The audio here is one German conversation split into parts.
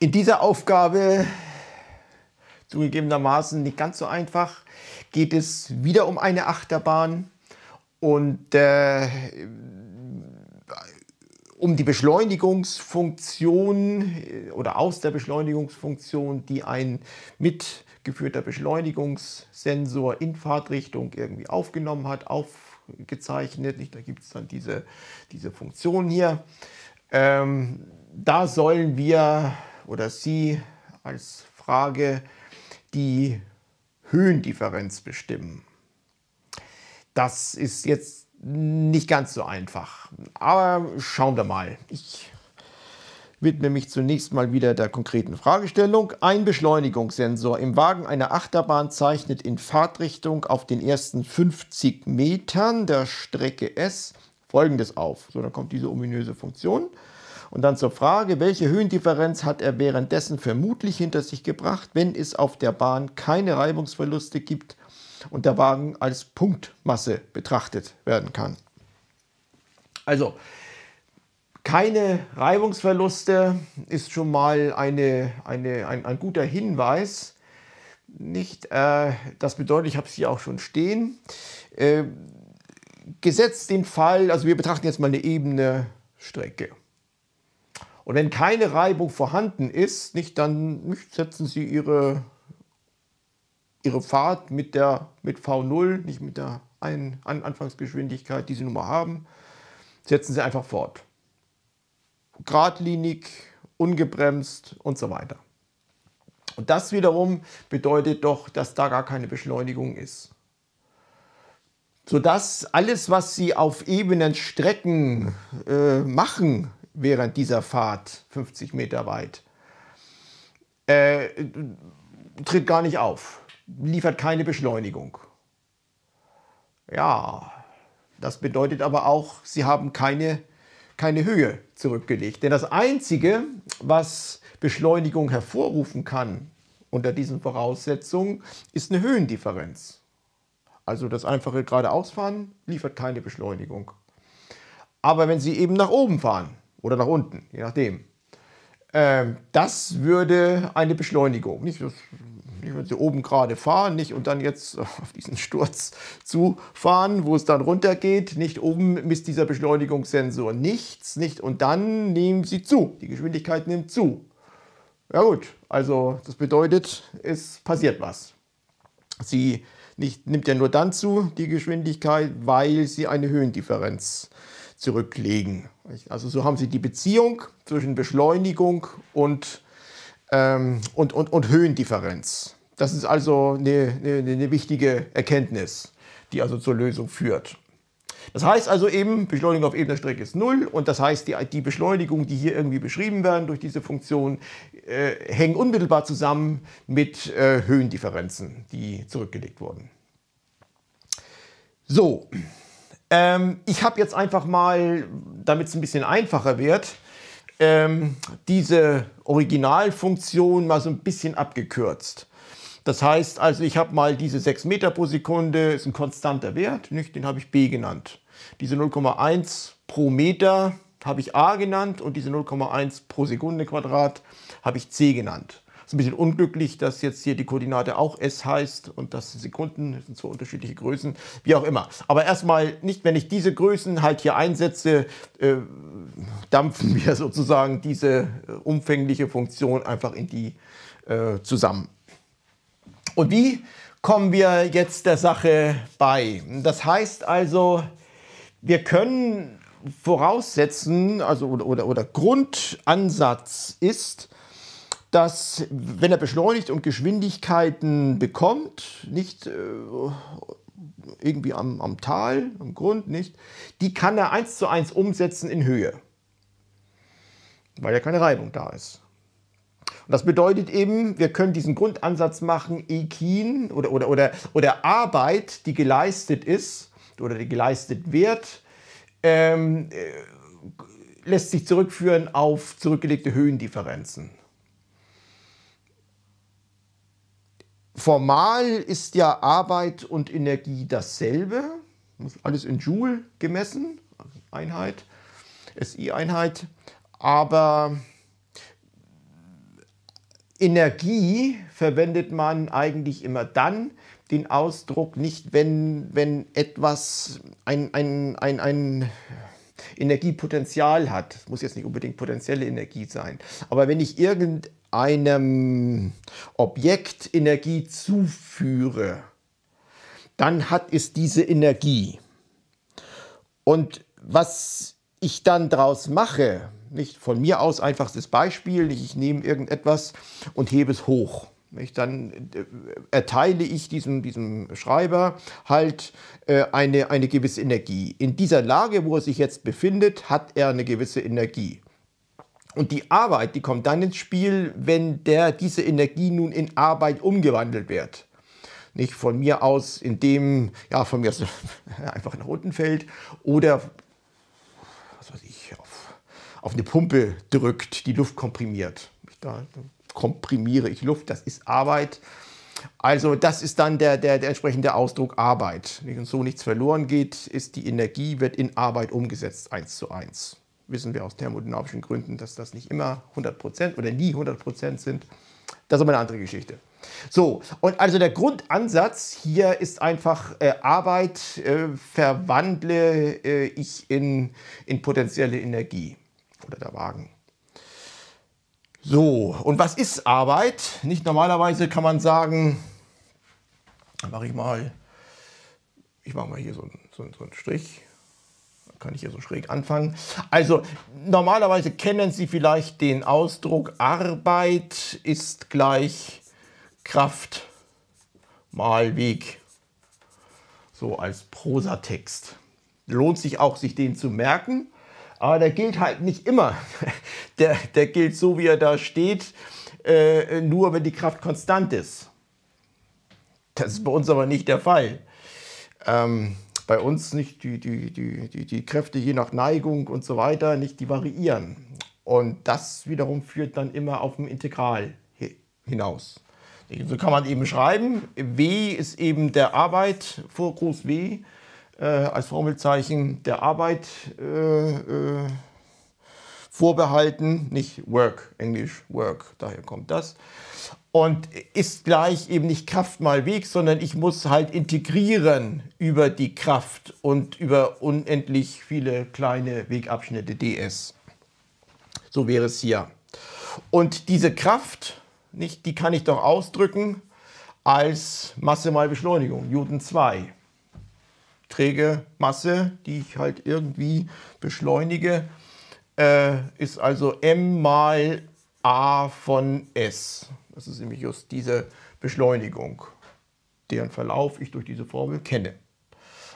In dieser Aufgabe, zugegebenermaßen nicht ganz so einfach, geht es wieder um eine Achterbahn und äh, um die Beschleunigungsfunktion äh, oder aus der Beschleunigungsfunktion, die ein mitgeführter Beschleunigungssensor in Fahrtrichtung irgendwie aufgenommen hat, aufgezeichnet. Da gibt es dann diese, diese Funktion hier. Ähm, da sollen wir oder Sie als Frage die Höhendifferenz bestimmen. Das ist jetzt nicht ganz so einfach, aber schauen wir mal. Ich widme mich zunächst mal wieder der konkreten Fragestellung. Ein Beschleunigungssensor im Wagen einer Achterbahn zeichnet in Fahrtrichtung auf den ersten 50 Metern der Strecke S folgendes auf. So, dann kommt diese ominöse Funktion. Und dann zur Frage, welche Höhendifferenz hat er währenddessen vermutlich hinter sich gebracht, wenn es auf der Bahn keine Reibungsverluste gibt und der Wagen als Punktmasse betrachtet werden kann. Also, keine Reibungsverluste ist schon mal eine, eine, ein, ein guter Hinweis. Nicht, äh, das bedeutet, ich habe es hier auch schon stehen. Äh, gesetzt den Fall, also wir betrachten jetzt mal eine ebene Strecke. Und wenn keine Reibung vorhanden ist, nicht, dann setzen Sie Ihre, Ihre Fahrt mit, der, mit V0, nicht mit der ein, an Anfangsgeschwindigkeit, die Sie nun mal haben, setzen Sie einfach fort. Gradlinig, ungebremst und so weiter. Und das wiederum bedeutet doch, dass da gar keine Beschleunigung ist. Sodass alles, was Sie auf ebenen Strecken äh, machen, während dieser Fahrt 50 Meter weit. Äh, tritt gar nicht auf, liefert keine Beschleunigung. Ja, das bedeutet aber auch, sie haben keine, keine Höhe zurückgelegt. Denn das Einzige, was Beschleunigung hervorrufen kann unter diesen Voraussetzungen, ist eine Höhendifferenz. Also das einfache geradeausfahren liefert keine Beschleunigung. Aber wenn Sie eben nach oben fahren, oder nach unten, je nachdem. Ähm, das würde eine Beschleunigung, nicht, nicht wenn Sie oben gerade fahren, nicht und dann jetzt auf diesen Sturz zu fahren, wo es dann runtergeht, nicht oben misst dieser Beschleunigungssensor nichts, nicht und dann nehmen Sie zu, die Geschwindigkeit nimmt zu. Ja gut, also das bedeutet, es passiert was. Sie nicht, nimmt ja nur dann zu, die Geschwindigkeit, weil sie eine Höhendifferenz äh, zurücklegen. Also so haben Sie die Beziehung zwischen Beschleunigung und, ähm, und, und, und Höhendifferenz. Das ist also eine, eine, eine wichtige Erkenntnis, die also zur Lösung führt. Das heißt also eben, Beschleunigung auf Ebene der Strecke ist Null und das heißt, die, die Beschleunigung, die hier irgendwie beschrieben werden durch diese Funktion, äh, hängen unmittelbar zusammen mit äh, Höhendifferenzen, die zurückgelegt wurden. So, ähm, ich habe jetzt einfach mal, damit es ein bisschen einfacher wird, ähm, diese Originalfunktion mal so ein bisschen abgekürzt. Das heißt also, ich habe mal diese 6 Meter pro Sekunde, ist ein konstanter Wert, nicht? den habe ich b genannt. Diese 0,1 pro Meter habe ich a genannt und diese 0,1 pro Sekunde Quadrat habe ich c genannt ist ein bisschen unglücklich, dass jetzt hier die Koordinate auch S heißt und das sind Sekunden, das sind zwei unterschiedliche Größen, wie auch immer. Aber erstmal nicht, wenn ich diese Größen halt hier einsetze, äh, dampfen wir sozusagen diese äh, umfängliche Funktion einfach in die äh, zusammen. Und wie kommen wir jetzt der Sache bei? Das heißt also, wir können voraussetzen, also oder, oder, oder Grundansatz ist, dass wenn er beschleunigt und Geschwindigkeiten bekommt, nicht äh, irgendwie am, am Tal, am Grund, nicht, die kann er eins zu eins umsetzen in Höhe, weil ja keine Reibung da ist. Und das bedeutet eben, wir können diesen Grundansatz machen, Ekin oder, oder, oder, oder Arbeit, die geleistet ist oder die geleistet wird, ähm, äh, lässt sich zurückführen auf zurückgelegte Höhendifferenzen. Formal ist ja Arbeit und Energie dasselbe, alles in Joule gemessen, Einheit, SI-Einheit, aber Energie verwendet man eigentlich immer dann, den Ausdruck nicht, wenn, wenn etwas ein, ein, ein, ein Energiepotenzial hat. Es muss jetzt nicht unbedingt potenzielle Energie sein. Aber wenn ich irgendetwas einem Objekt Energie zuführe, dann hat es diese Energie. Und was ich dann daraus mache, nicht von mir aus einfachstes Beispiel, ich nehme irgendetwas und hebe es hoch. Nicht? Dann äh, erteile ich diesem, diesem Schreiber halt äh, eine, eine gewisse Energie. In dieser Lage, wo er sich jetzt befindet, hat er eine gewisse Energie. Und die Arbeit, die kommt dann ins Spiel, wenn der, diese Energie nun in Arbeit umgewandelt wird. Nicht von mir aus, indem, ja, von mir aus einfach nach unten fällt oder, was weiß ich, auf, auf eine Pumpe drückt, die Luft komprimiert. Da komprimiere ich Luft, das ist Arbeit. Also das ist dann der, der, der entsprechende Ausdruck Arbeit. Und so nichts verloren geht, ist die Energie, wird in Arbeit umgesetzt, eins zu eins wissen wir aus thermodynamischen Gründen, dass das nicht immer 100% oder nie 100% sind. Das ist aber eine andere Geschichte. So, und also der Grundansatz hier ist einfach äh, Arbeit äh, verwandle äh, ich in, in potenzielle Energie oder der Wagen. So, und was ist Arbeit? Nicht normalerweise kann man sagen, mache ich mal, ich mache mal hier so, so, so einen Strich, kann ich hier so schräg anfangen. Also normalerweise kennen Sie vielleicht den Ausdruck Arbeit ist gleich Kraft mal Weg. So als Prosatext. Lohnt sich auch, sich den zu merken. Aber der gilt halt nicht immer. Der, der gilt so, wie er da steht, äh, nur wenn die Kraft konstant ist. Das ist bei uns aber nicht der Fall. Ähm, bei uns nicht die, die, die, die, die Kräfte je nach Neigung und so weiter, nicht die variieren. Und das wiederum führt dann immer auf dem Integral hinaus. So kann man eben schreiben, W ist eben der Arbeit vor groß W äh, als Formelzeichen der Arbeit äh, äh, vorbehalten, nicht Work, Englisch Work, daher kommt das und ist gleich eben nicht Kraft mal Weg, sondern ich muss halt integrieren über die Kraft und über unendlich viele kleine Wegabschnitte ds. So wäre es hier. Und diese Kraft, nicht, die kann ich doch ausdrücken als Masse mal Beschleunigung, Newton 2. Träge Masse, die ich halt irgendwie beschleunige, äh, ist also m mal a von s. Das ist nämlich just diese Beschleunigung, deren Verlauf ich durch diese Formel kenne.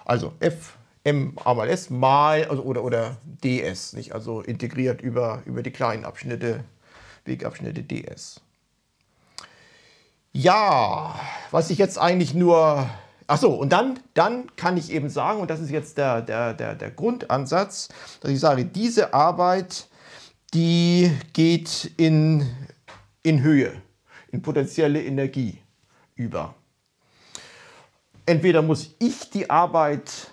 Also F m a mal s mal also oder, oder ds, nicht? also integriert über, über die kleinen Abschnitte, Wegabschnitte ds. Ja, was ich jetzt eigentlich nur, ach so, und dann, dann kann ich eben sagen, und das ist jetzt der, der, der, der Grundansatz, dass ich sage, diese Arbeit, die geht in, in Höhe in potenzielle Energie über. Entweder muss ich die Arbeit,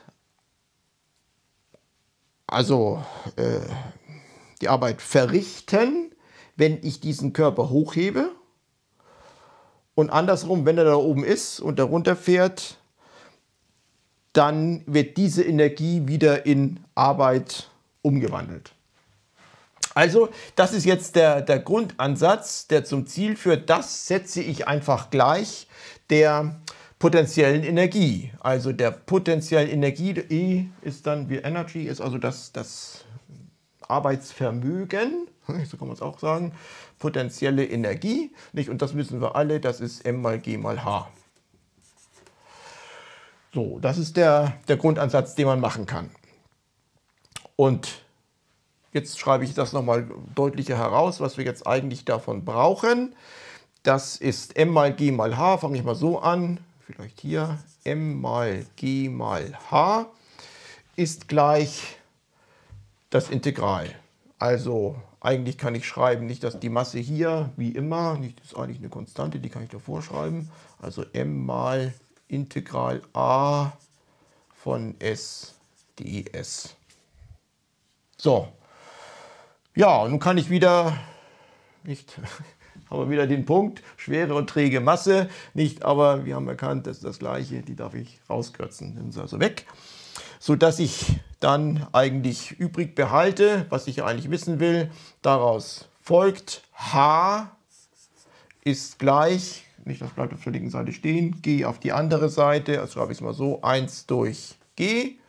also äh, die Arbeit verrichten, wenn ich diesen Körper hochhebe. Und andersrum, wenn er da oben ist und da runterfährt, dann wird diese Energie wieder in Arbeit umgewandelt. Also, das ist jetzt der, der Grundansatz, der zum Ziel führt. Das setze ich einfach gleich der potenziellen Energie. Also der potenziellen Energie, E ist dann wie Energy, ist also das, das Arbeitsvermögen, so kann man es auch sagen, potenzielle Energie. Nicht? Und das wissen wir alle, das ist M mal G mal H. So, das ist der, der Grundansatz, den man machen kann. Und Jetzt schreibe ich das nochmal deutlicher heraus, was wir jetzt eigentlich davon brauchen. Das ist m mal g mal h, fange ich mal so an, vielleicht hier, m mal g mal h ist gleich das Integral. Also eigentlich kann ich schreiben, nicht dass die Masse hier, wie immer, nicht, ist eigentlich eine Konstante, die kann ich davor schreiben. Also m mal Integral a von s ds. So, ja, nun kann ich wieder, nicht, aber wieder den Punkt, schwere und träge Masse, nicht, aber wir haben erkannt, das ist das Gleiche, die darf ich rauskürzen, nehmen sie also weg, sodass ich dann eigentlich übrig behalte, was ich eigentlich wissen will, daraus folgt, h ist gleich, nicht, das bleibt auf der linken Seite stehen, g auf die andere Seite, also schreibe ich es mal so, 1 durch g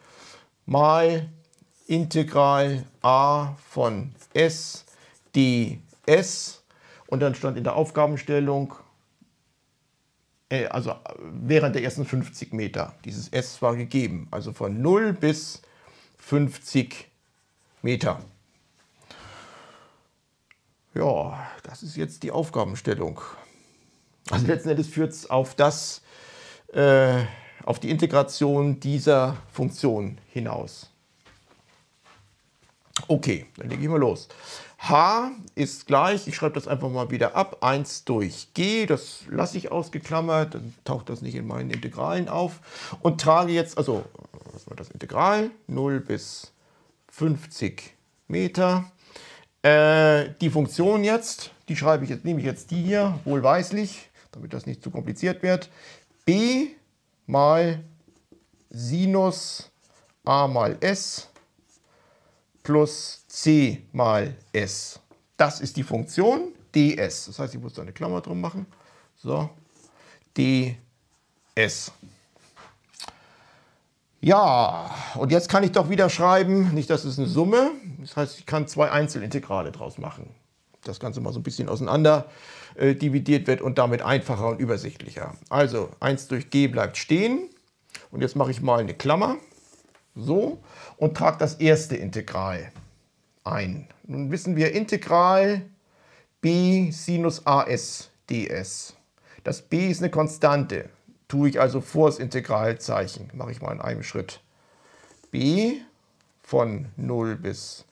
mal Integral a von S, D, S. Und dann stand in der Aufgabenstellung, äh, also während der ersten 50 Meter, dieses S war gegeben, also von 0 bis 50 Meter. Ja, das ist jetzt die Aufgabenstellung. Also letzten Endes führt es auf das, äh, auf die Integration dieser Funktion hinaus. Okay, dann lege ich mal los. H ist gleich, ich schreibe das einfach mal wieder ab, 1 durch G, das lasse ich ausgeklammert, dann taucht das nicht in meinen Integralen auf und trage jetzt, also was war das Integral, 0 bis 50 Meter. Äh, die Funktion jetzt, die schreibe ich jetzt, nehme ich jetzt die hier, wohlweislich, damit das nicht zu kompliziert wird, b mal Sinus a mal s plus c mal s. Das ist die Funktion ds. Das heißt, ich muss da eine Klammer drum machen. So, ds. Ja, und jetzt kann ich doch wieder schreiben, nicht das ist eine Summe, das heißt, ich kann zwei Einzelintegrale draus machen. Das Ganze mal so ein bisschen auseinander äh, dividiert wird und damit einfacher und übersichtlicher. Also 1 durch g bleibt stehen und jetzt mache ich mal eine Klammer so und trage das erste Integral ein. Nun wissen wir Integral b Sinus as ds. Das b ist eine Konstante. Tue ich also vor das Integralzeichen. Mache ich mal in einem Schritt. b von 0 bis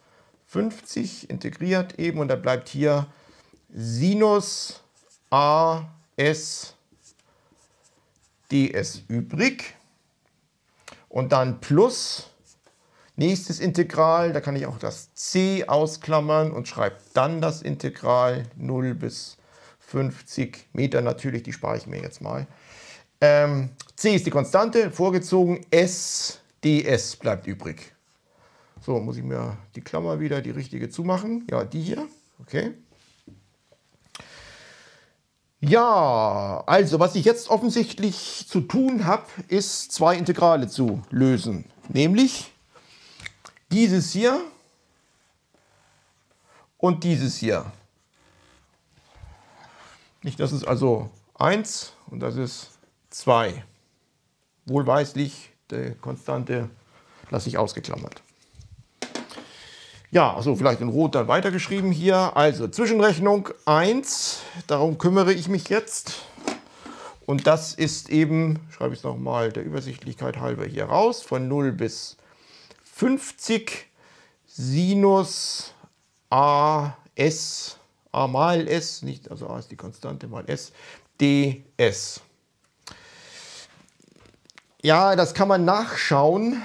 50 integriert eben und da bleibt hier Sinus as ds übrig und dann plus nächstes Integral, da kann ich auch das c ausklammern und schreibe dann das Integral 0 bis 50 Meter natürlich, die spare ich mir jetzt mal. Ähm, c ist die Konstante, vorgezogen, s ds bleibt übrig. So, muss ich mir die Klammer wieder die richtige zumachen. Ja, die hier, okay. Ja, also was ich jetzt offensichtlich zu tun habe, ist zwei Integrale zu lösen. Nämlich dieses hier und dieses hier. Nicht, das ist also 1 und das ist 2. Wohlweislich, die Konstante lasse ich ausgeklammert. Ja, also vielleicht in Rot dann weitergeschrieben hier. Also Zwischenrechnung 1, darum kümmere ich mich jetzt. Und das ist eben, schreibe ich es nochmal der Übersichtlichkeit halber hier raus, von 0 bis 50 Sinus a s a mal s, nicht, also a ist die Konstante mal s, ds. Ja, das kann man nachschauen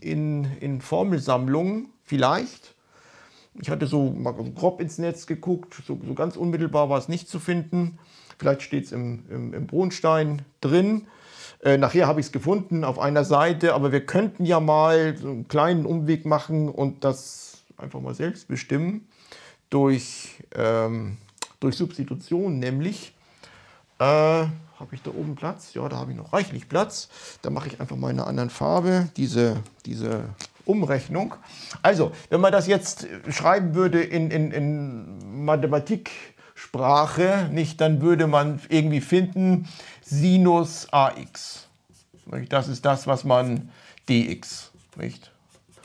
in, in Formelsammlungen vielleicht. Ich hatte so mal grob ins Netz geguckt, so, so ganz unmittelbar war es nicht zu finden. Vielleicht steht es im, im, im Bronstein drin. Äh, nachher habe ich es gefunden auf einer Seite, aber wir könnten ja mal so einen kleinen Umweg machen und das einfach mal selbst bestimmen durch, ähm, durch Substitution, nämlich äh, habe ich da oben Platz? Ja, da habe ich noch reichlich Platz. Da mache ich einfach mal eine andere Farbe diese, diese Umrechnung. Also, wenn man das jetzt schreiben würde in, in, in Mathematiksprache, nicht, dann würde man irgendwie finden Sinus ax. Das ist das, was man dx. Nicht?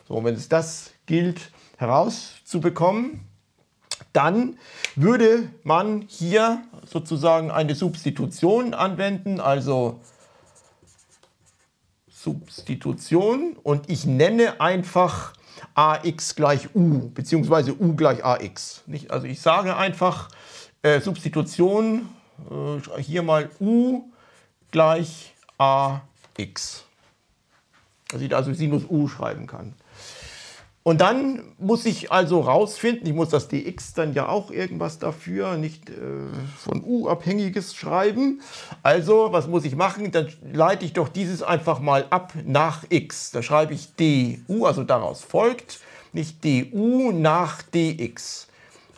So, wenn es das gilt herauszubekommen, dann würde man hier sozusagen eine Substitution anwenden, also Substitution und ich nenne einfach ax gleich u, beziehungsweise u gleich ax. Nicht? Also ich sage einfach äh, Substitution, äh, hier mal u gleich ax. Dass ich da also Sinus u schreiben kann. Und dann muss ich also rausfinden, ich muss das dx dann ja auch irgendwas dafür, nicht äh, von u abhängiges schreiben. Also, was muss ich machen? Dann leite ich doch dieses einfach mal ab nach x. Da schreibe ich du, also daraus folgt, nicht du nach dx.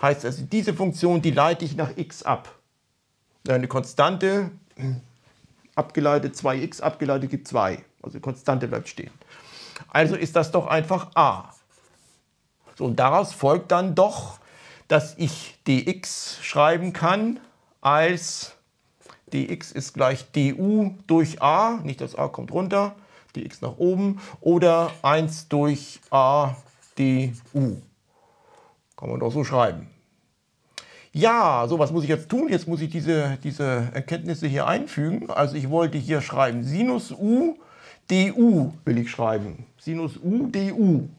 Heißt also, diese Funktion, die leite ich nach x ab. Eine Konstante, abgeleitet 2x, abgeleitet gibt 2. Also die Konstante bleibt stehen. Also ist das doch einfach a und daraus folgt dann doch, dass ich dx schreiben kann als dx ist gleich du durch a, nicht das a kommt runter, dx nach oben, oder 1 durch a du. Kann man doch so schreiben. Ja, so was muss ich jetzt tun? Jetzt muss ich diese, diese Erkenntnisse hier einfügen. Also ich wollte hier schreiben Sinus u du will ich schreiben. Sinus u du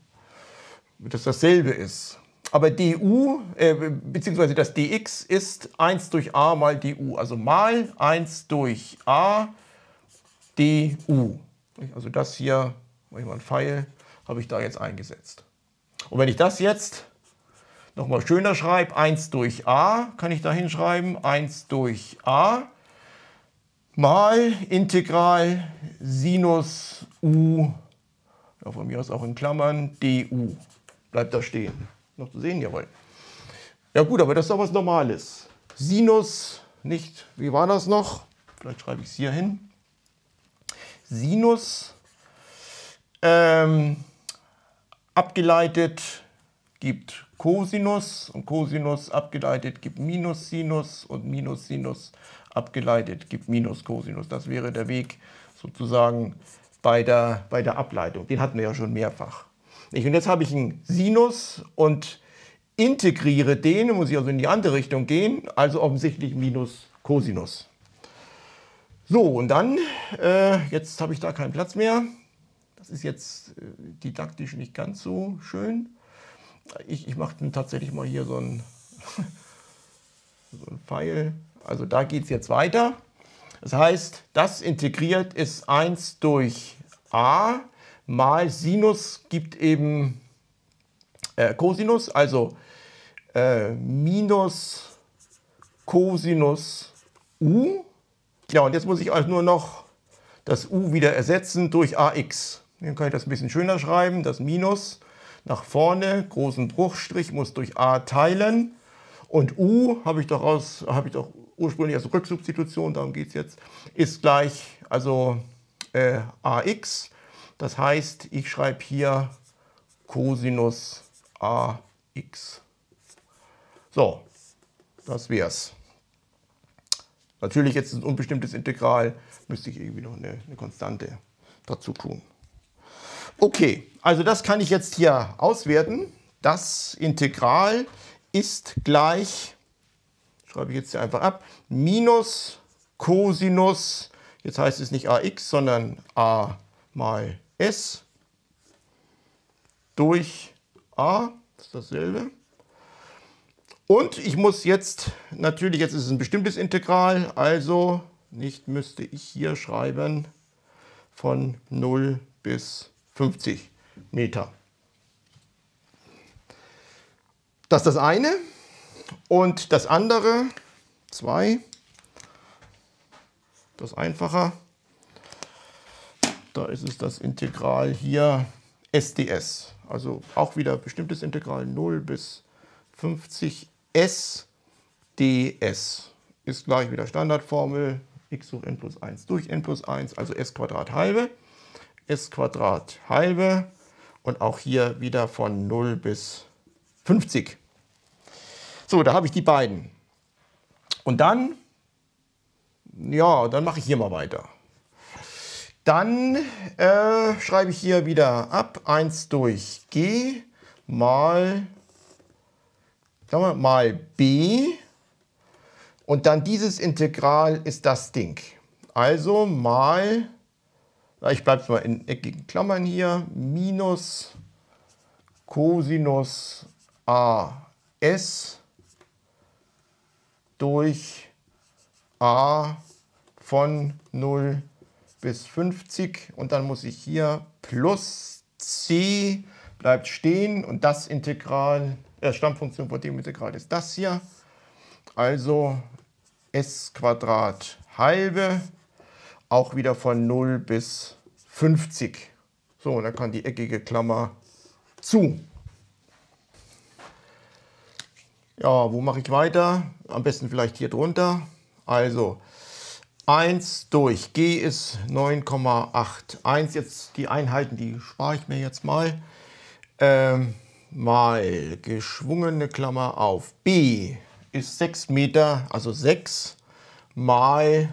das dasselbe ist. Aber du, äh, beziehungsweise das dx ist 1 durch a mal du, also mal 1 durch a du. Also das hier, mache ich mal einen Pfeil, habe ich da jetzt eingesetzt. Und wenn ich das jetzt nochmal schöner schreibe, 1 durch a, kann ich da hinschreiben, 1 durch a mal Integral Sinus u, ja, von mir aus auch in Klammern, du bleibt da stehen. Noch zu sehen, jawohl. Ja gut, aber das ist doch was Normales. Sinus, nicht, wie war das noch? Vielleicht schreibe ich es hier hin. Sinus, ähm, abgeleitet gibt Cosinus und Cosinus abgeleitet gibt Minus Sinus und Minus Sinus abgeleitet gibt Minus Cosinus. Das wäre der Weg sozusagen bei der, bei der Ableitung. Den hatten wir ja schon mehrfach. Und jetzt habe ich einen Sinus und integriere den, muss ich also in die andere Richtung gehen, also offensichtlich minus Cosinus. So, und dann, äh, jetzt habe ich da keinen Platz mehr. Das ist jetzt äh, didaktisch nicht ganz so schön. Ich, ich mache dann tatsächlich mal hier so einen, so einen Pfeil. Also da geht es jetzt weiter. Das heißt, das integriert ist 1 durch a mal Sinus gibt eben äh, Cosinus, also äh, minus Cosinus u. Ja, und jetzt muss ich also nur noch das u wieder ersetzen durch ax. Dann kann ich das ein bisschen schöner schreiben. Das Minus nach vorne, großen Bruchstrich, muss durch a teilen. Und u habe ich doch habe ich doch ursprünglich als Rücksubstitution, darum geht es jetzt, ist gleich also äh, ax. Das heißt, ich schreibe hier Cosinus ax. So, das wär's. Natürlich jetzt ein unbestimmtes Integral, müsste ich irgendwie noch eine, eine Konstante dazu tun. Okay, also das kann ich jetzt hier auswerten. Das Integral ist gleich, schreibe ich jetzt hier einfach ab, minus Cosinus, jetzt heißt es nicht ax, sondern a mal S durch A, das ist dasselbe. Und ich muss jetzt, natürlich, jetzt ist es ein bestimmtes Integral, also nicht müsste ich hier schreiben von 0 bis 50 Meter. Das ist das eine. Und das andere, 2, das einfacher, da ist es das Integral hier SDS. Also auch wieder bestimmtes Integral 0 bis 50 S ds ist gleich wieder Standardformel x hoch n plus 1 durch n plus 1, also s Quadrat halbe, s Quadrat halbe und auch hier wieder von 0 bis 50. So, da habe ich die beiden. Und dann, ja, dann mache ich hier mal weiter. Dann äh, schreibe ich hier wieder ab 1 durch G mal, mal B. Und dann dieses Integral ist das Ding. Also mal, ich bleibe es mal in eckigen Klammern hier, minus Cosinus A S durch A von 0 bis 50 und dann muss ich hier plus c bleibt stehen und das Integral, äh, Stammfunktion von dem Integral ist das hier. Also s Quadrat halbe, auch wieder von 0 bis 50. So, und dann kann die eckige Klammer zu. Ja, wo mache ich weiter? Am besten vielleicht hier drunter. Also 1 durch G ist 9,81. Jetzt die Einheiten, die spare ich mir jetzt mal. Ähm, mal geschwungene Klammer auf B ist 6 Meter, also 6 mal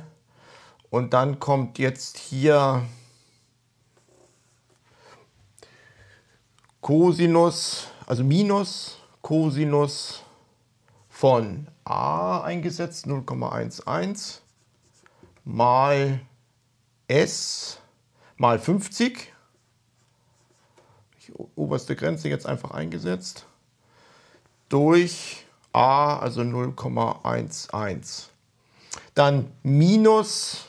und dann kommt jetzt hier Cosinus, also Minus Cosinus von A eingesetzt, 0,11 mal S mal 50. Die oberste Grenze jetzt einfach eingesetzt. Durch A, also 0,11. Dann minus,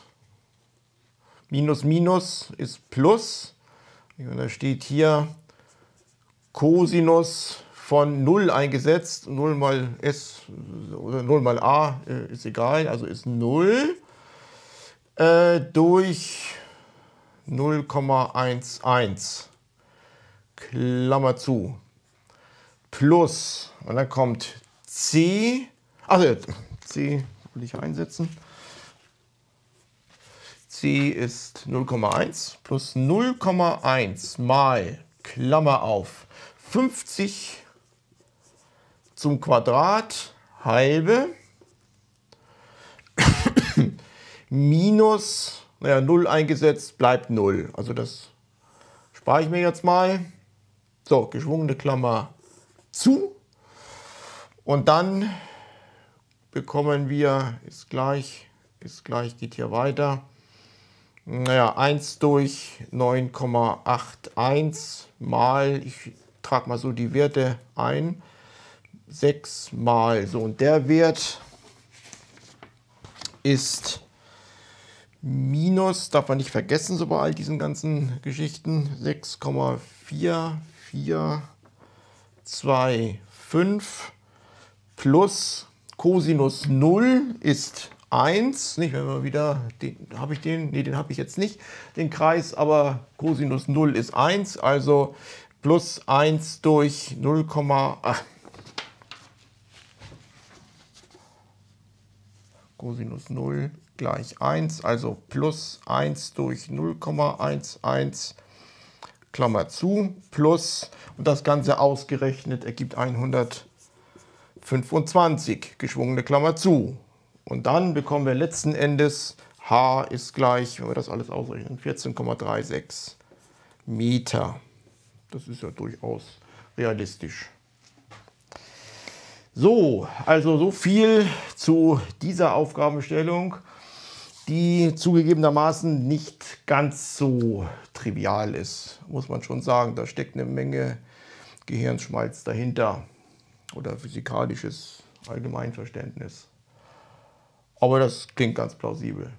minus, minus ist plus. Und da steht hier Cosinus von 0 eingesetzt. 0 mal S oder 0 mal A äh, ist egal, also ist 0 äh, durch 0,11 Klammer zu plus und dann kommt C, also C will ich einsetzen. C ist 0,1 plus 0,1 mal Klammer auf 50 zum Quadrat halbe minus, naja, 0 eingesetzt, bleibt 0. Also das spare ich mir jetzt mal. So, geschwungene Klammer zu. Und dann bekommen wir, ist gleich, ist gleich, geht hier weiter. Naja, 1 durch 9,81 mal, ich trage mal so die Werte ein, 6 mal so. Und der Wert ist Minus darf man nicht vergessen, so bei all diesen ganzen Geschichten. 6,4425 plus Cosinus 0 ist 1. Nicht, wenn wir wieder, den habe ich den, nee, den habe ich jetzt nicht, den Kreis, aber Cosinus 0 ist 1, also plus 1 durch 0, ach, Cosinus 0 gleich 1, also plus 1 durch 0,11 Klammer zu, plus, und das Ganze ausgerechnet ergibt 125 geschwungene Klammer zu. Und dann bekommen wir letzten Endes h ist gleich, wenn wir das alles ausrechnen, 14,36 Meter. Das ist ja durchaus realistisch. So, also so viel zu dieser Aufgabenstellung die zugegebenermaßen nicht ganz so trivial ist, muss man schon sagen. Da steckt eine Menge Gehirnschmalz dahinter oder physikalisches Allgemeinverständnis. Aber das klingt ganz plausibel.